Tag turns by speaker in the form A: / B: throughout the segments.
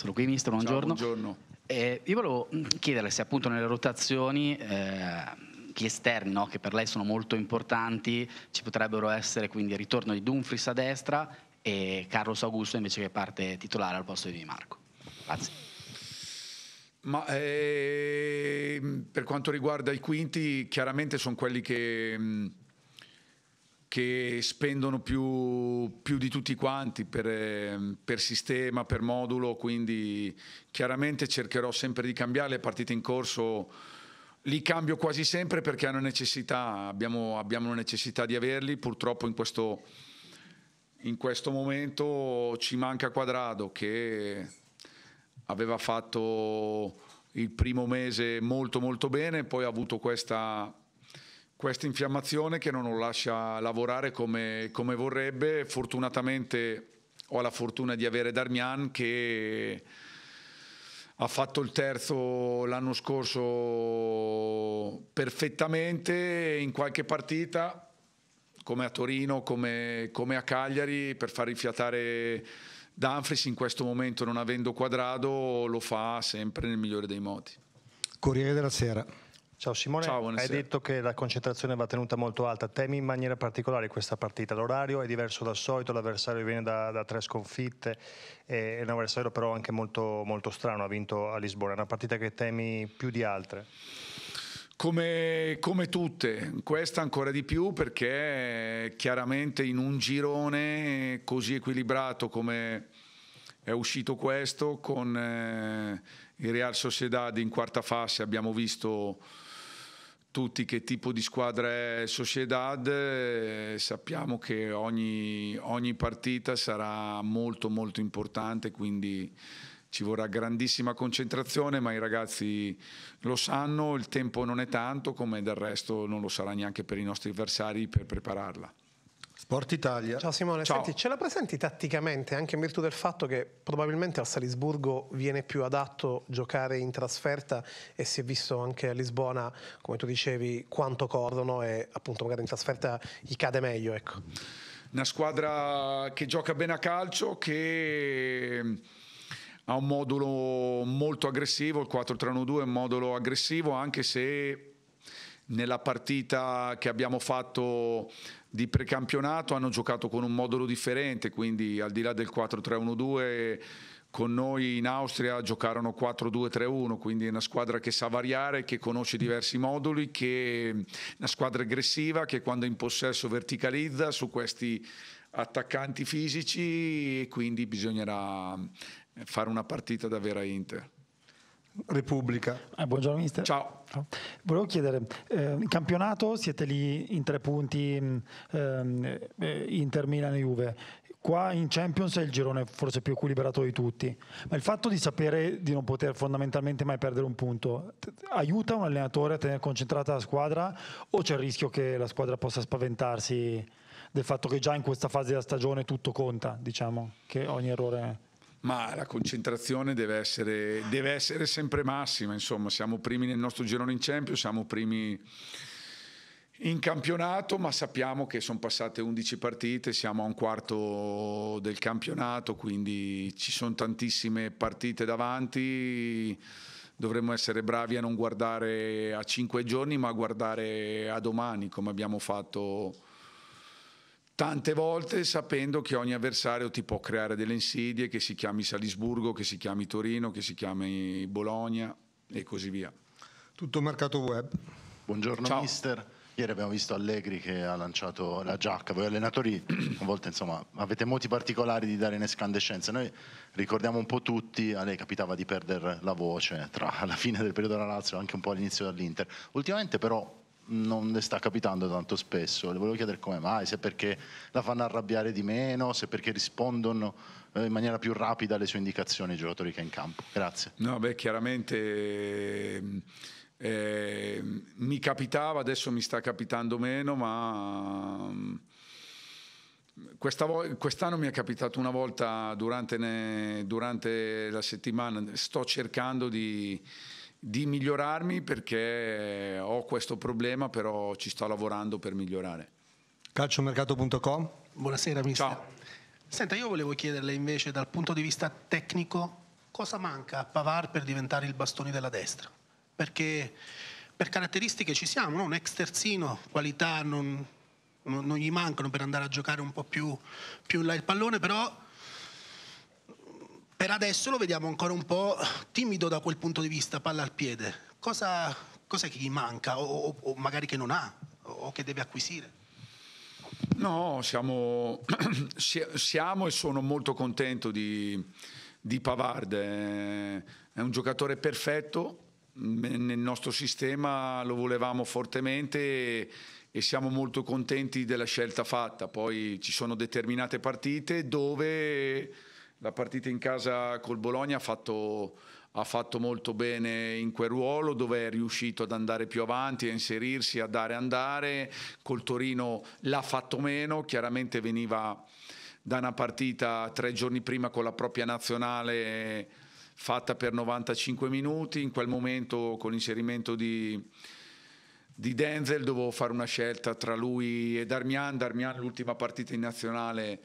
A: sono qui Ministro, buongiorno. Ciao, buongiorno. Eh, io volevo mm, chiederle se appunto nelle rotazioni... Eh, gli esterni no? che per lei sono molto importanti, ci potrebbero essere quindi il ritorno di Dumfries a destra e Carlos Augusto invece che parte titolare al posto di Di Marco. Grazie. Ma eh, per quanto riguarda i quinti, chiaramente sono quelli che mh, mm, che spendono più, più, di tutti quanti per, ehm, per, sistema, per modulo, quindi chiaramente cercherò sempre di cambiare le partite in corso. Li cambio quasi sempre perché hanno necessità, abbiamo, abbiamo necessità di averli, purtroppo in questo, in questo momento ci manca Quadrado che aveva fatto il primo mese molto molto bene, poi ha avuto questa questa infiammazione che non lo lascia lavorare come, come vorrebbe. Fortunatamente ho la fortuna di avere Darmian che ha fatto il terzo l'anno scorso perfettamente in qualche partita come a Torino, come, come, a Cagliari, per far rifiatare Danfries in questo momento non avendo quadrado lo fa sempre nel migliore dei modi. Corriere della Sera. Ciao Simone, Ciao, hai detto che la concentrazione va tenuta molto alta, temi in maniera particolare questa partita, l'orario è diverso dal solito, l'avversario viene da, da tre sconfitte, è un avversario però anche molto, molto strano, ha vinto a Lisbona, è una partita che temi più di altre. Come, come, tutte, questa ancora di più perché chiaramente in un girone così equilibrato come è uscito questo con eh, il Real Sociedad in quarta fase abbiamo visto tutti che tipo di squadra è Sociedad, eh, sappiamo che ogni, ogni partita sarà molto molto importante, quindi ci vorrà grandissima concentrazione, ma i ragazzi lo sanno, il tempo non è tanto, come del resto non lo sarà neanche per i nostri avversari per prepararla. Sport Italia. Ciao Simone, Ciao. Senti, ce la presenti tatticamente anche in virtù del fatto che probabilmente al Salisburgo viene più adatto giocare in trasferta e si è visto anche a Lisbona, come tu dicevi, quanto corrono e appunto magari in trasferta gli cade meglio. Ecco. Una squadra che gioca bene a calcio, che mm, ha un modulo molto aggressivo, il 4-3-1-2 è un modulo aggressivo anche se nella partita che abbiamo fatto di precampionato hanno giocato con un modulo differente, quindi al di là del 4-3-1-2 con noi in Austria giocarono 4-2-3-1, quindi è una squadra che sa variare, che conosce diversi moduli, che è una squadra aggressiva, che quando è in possesso verticalizza su questi attaccanti fisici e quindi bisognerà fare una partita da vera Inter. Repubblica. Eh, buongiorno mister. Ciao. Ciao. Volevo chiedere, eh, in campionato siete lì in tre punti mm, ehm, eh, Inter, Milan e Juve. Qua in Champions è il girone forse più equilibrato di tutti, ma il fatto di sapere di non poter fondamentalmente mai perdere un punto aiuta un allenatore a tenere concentrata la squadra o c'è il rischio che la squadra possa spaventarsi del fatto che già in questa fase della stagione tutto conta, diciamo, che ogni errore ma la concentrazione deve essere, deve essere sempre massima, insomma, siamo primi nel nostro girone in Champions, siamo primi in campionato, ma sappiamo che sono passate 11 partite, siamo a un quarto del campionato, quindi ci sono tantissime partite davanti. Dovremmo essere bravi a non guardare a 5 giorni, ma a guardare a domani, come abbiamo fatto tante volte sapendo che ogni avversario ti può creare delle insidie, che si chiami Salisburgo, che si chiami Torino, che si chiami Bologna e così via. Tutto mercato web. Buongiorno Ciao. mister. Ieri abbiamo visto Allegri che ha lanciato la giacca, voi allenatori a volte insomma, avete modi particolari di dare in escandescenza, noi ricordiamo un po' tutti, a lei capitava di perdere la voce tra la fine del periodo della Lazio e anche un po' all'inizio dell'Inter. ultimamente però non le sta capitando tanto spesso. Le volevo chiedere come mai, se perché la fanno arrabbiare di meno, se perché rispondono eh, in maniera più rapida alle sue indicazioni ai giocatori che è in campo. Grazie. No, beh, chiaramente... Eh, mi capitava, adesso mi sta capitando meno, ma mm, quest'anno mi è capitato una volta durante, ne, durante la settimana, sto cercando di di migliorarmi perché ho questo problema, però ci sto lavorando per migliorare. Calciomercato.com. Buonasera, mister. Ciao. Senta, io volevo chiederle invece dal punto di vista tecnico cosa manca a Pavar per diventare il bastone della destra? Perché per caratteristiche ci siamo, no? un ex terzino, qualità non, non, gli mancano per andare a giocare un po' più, più in là il pallone, però per adesso lo vediamo ancora un po' timido da quel punto di vista, palla al piede. Cosa, cosa che gli manca o, o, o magari che non ha o che deve acquisire? No, siamo, siamo, e sono molto contento di, di Pavard. È un giocatore perfetto, nel nostro sistema lo volevamo fortemente e siamo molto contenti della scelta fatta. Poi ci sono determinate partite dove la partita in casa col Bologna ha fatto, ha fatto, molto bene in quel ruolo dove è riuscito ad andare più avanti, a inserirsi, a dare andare. Col Torino l'ha fatto meno, chiaramente veniva da una partita tre giorni prima con la propria nazionale fatta per 95 minuti, in quel momento con l'inserimento di di Denzel dovevo fare una scelta tra lui e Darmian. Darmian l'ultima partita in nazionale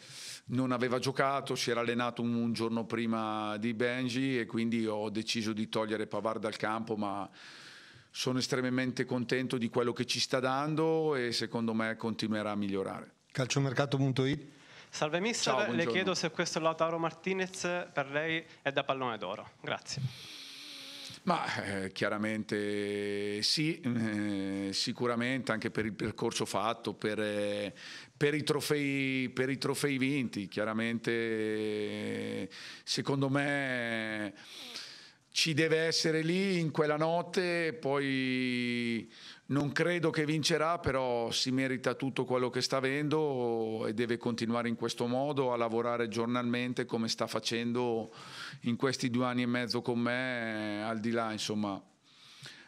A: non aveva giocato, si era allenato un, giorno prima di Benji e quindi ho deciso di togliere Pavard dal campo, ma sono estremamente contento di quello che ci sta dando e secondo me continuerà a migliorare. Calciomercato.it Salve mister, Ciao, le chiedo se questo Lautaro Martinez per lei è da pallone d'oro. Grazie. Ma eh, chiaramente sì, eh, sicuramente anche per il percorso fatto, per, eh, per, i, trofei, per i, trofei, vinti, chiaramente eh, secondo me eh, ci deve essere lì in quella notte, poi non credo che vincerà, però si merita tutto quello che sta avendo e deve continuare in questo modo a lavorare giornalmente come sta facendo in questi due anni e mezzo con me, al di là insomma,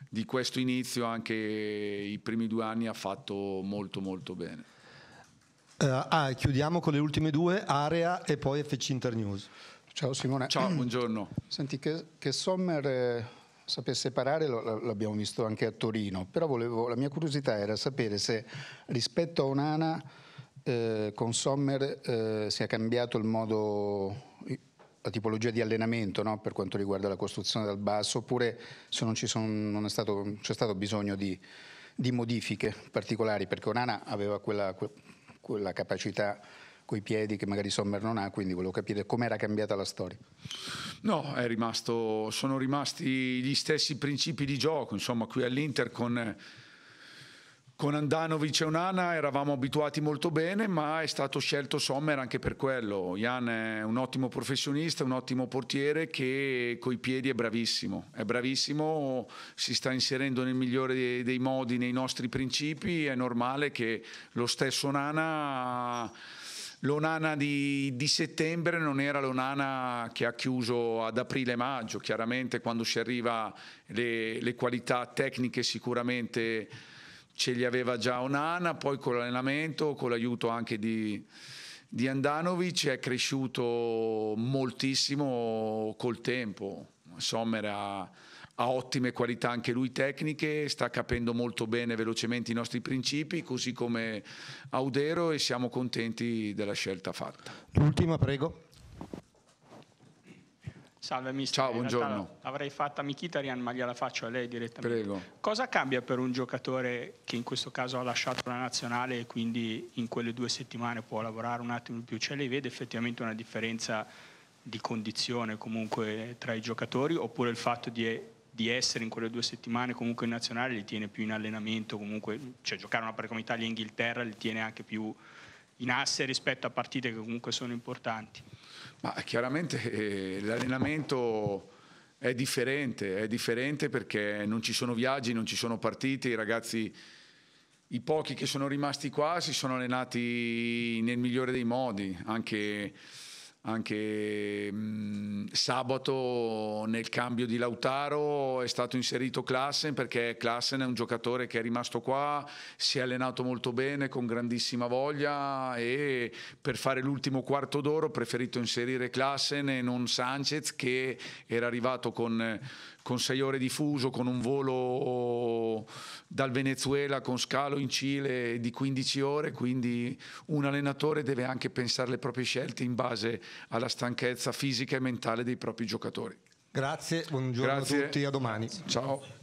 A: di questo inizio anche i primi due anni ha fatto molto molto bene. Uh, ah, chiudiamo con le ultime due, Area e poi FC Internews. Ciao Simone. Ciao, buongiorno. Senti che, che Sommer... È eh, saper separare l'abbiamo visto anche a Torino, però volevo, la mia curiosità era sapere se rispetto a Onana eh, con Sommer eh, si è cambiato il modo, la tipologia di allenamento no? per quanto riguarda la costruzione dal basso, oppure se non, son, non stato, c'è stato bisogno di, di, modifiche particolari, perché Onana aveva quella, quella capacità coi piedi che magari Sommer non ha, quindi volevo capire com'era cambiata la storia. No, rimasto, sono rimasti gli stessi principi di gioco, insomma qui all'Inter con... Con Andanovic e Unana eravamo abituati molto bene, ma è stato scelto Sommer anche per quello. Jan è un ottimo professionista, un ottimo portiere che coi piedi è bravissimo. È bravissimo, si sta inserendo nel migliore dei modi nei nostri principi. È normale che lo stesso Onana L'onana di, di, settembre non era l'onana che ha chiuso ad aprile-maggio, chiaramente quando si arriva le, le qualità tecniche sicuramente ce li aveva già Onana, poi con l'allenamento, con l'aiuto anche di, di Andanovic è cresciuto moltissimo col tempo. Sommer ha, ha ottime qualità anche lui tecniche, sta capendo molto bene velocemente i nostri principi, così come Audero e siamo contenti della scelta fatta. L'ultima, prego. Salve mister. Ciao, buongiorno. Avrei fatta Michitarian, ma gliela faccio a lei direttamente. Prego. Cosa cambia per un giocatore che in questo caso ha lasciato la nazionale e quindi in quelle due settimane può lavorare un attimo in più? Cioè lei vede effettivamente una differenza di condizione comunque tra i giocatori oppure il fatto di, di, essere in quelle due settimane comunque in nazionale li tiene più in allenamento, comunque cioè, giocare una partita come Italia e Inghilterra li tiene anche più in asse rispetto a partite che comunque sono importanti? Ma chiaramente eh, l'allenamento è differente, è differente perché non ci sono viaggi, non ci sono partite, i ragazzi i pochi che sono rimasti qua si sono allenati nel migliore dei modi, anche anche mh, mm, sabato nel cambio di Lautaro è stato inserito Klassen perché Klassen è un giocatore che è rimasto qua, si è allenato molto bene con grandissima voglia e per fare l'ultimo quarto d'oro ho preferito inserire Klassen e non Sanchez che era arrivato con con sei ore di fuso, con un volo dal Venezuela, con scalo in Cile di 15 ore, quindi un allenatore deve anche pensare le proprie scelte in base alla stanchezza fisica e mentale dei propri giocatori. Grazie, buongiorno Grazie. a tutti, a domani. Ciao.